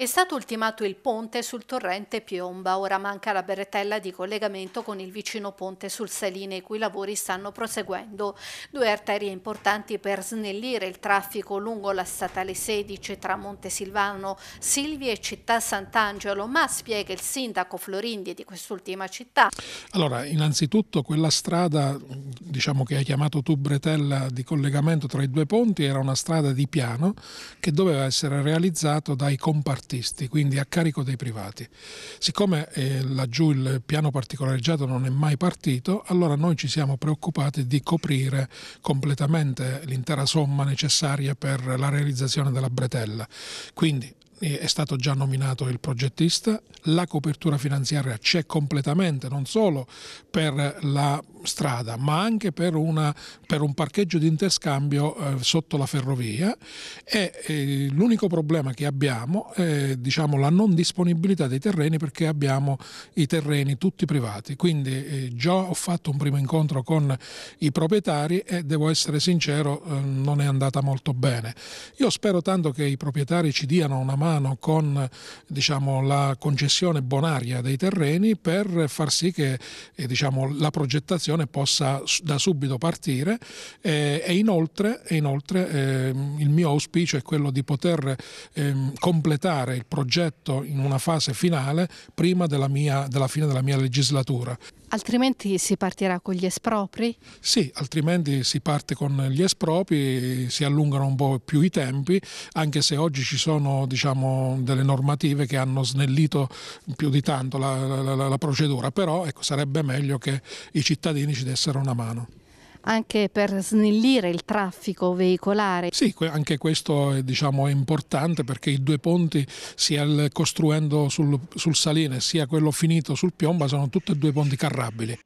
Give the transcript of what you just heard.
È stato ultimato il ponte sul torrente Piomba, ora manca la berretella di collegamento con il vicino ponte sul Saline, i cui lavori stanno proseguendo. Due arterie importanti per snellire il traffico lungo la statale 16 tra Montesilvano, Silvia e Città Sant'Angelo, ma spiega il sindaco Florindi di quest'ultima città. Allora, innanzitutto quella strada, diciamo che hai chiamato tu bretella di collegamento tra i due ponti, era una strada di piano che doveva essere realizzata dai compartimenti artisti, quindi a carico dei privati. Siccome eh, laggiù il piano particolareggiato non è mai partito, allora noi ci siamo preoccupati di coprire completamente l'intera somma necessaria per la realizzazione della bretella. Quindi eh, è stato già nominato il progettista, la copertura finanziaria c'è completamente, non solo per la strada, ma anche per, una, per un parcheggio di interscambio eh, sotto la ferrovia e eh, l'unico problema che abbiamo è diciamo, la non disponibilità dei terreni perché abbiamo i terreni tutti privati. Quindi eh, già ho fatto un primo incontro con i proprietari e devo essere sincero, eh, non è andata molto bene. Io spero tanto che i proprietari ci diano una mano con diciamo, la concessione bonaria dei terreni per far sì che eh, diciamo, la progettazione Commissione possa da subito partire eh, e inoltre, e inoltre eh, il mio auspicio è quello di poter eh, completare il progetto in una fase finale prima della, mia, della fine della mia legislatura. Altrimenti si partirà con gli espropri? Sì, altrimenti si parte con gli espropri, si allungano un po' più i tempi, anche se oggi ci sono diciamo, delle normative che hanno snellito più di tanto la, la, la, la procedura, però ecco, sarebbe meglio che i cittadini cittadini ci dessero una mano anche per snellire il traffico veicolare. Sì, anche questo è, diciamo, è importante perché i due ponti, sia il costruendo sul, sul Saline sia quello finito sul Piomba, sono tutti e due ponti carrabili.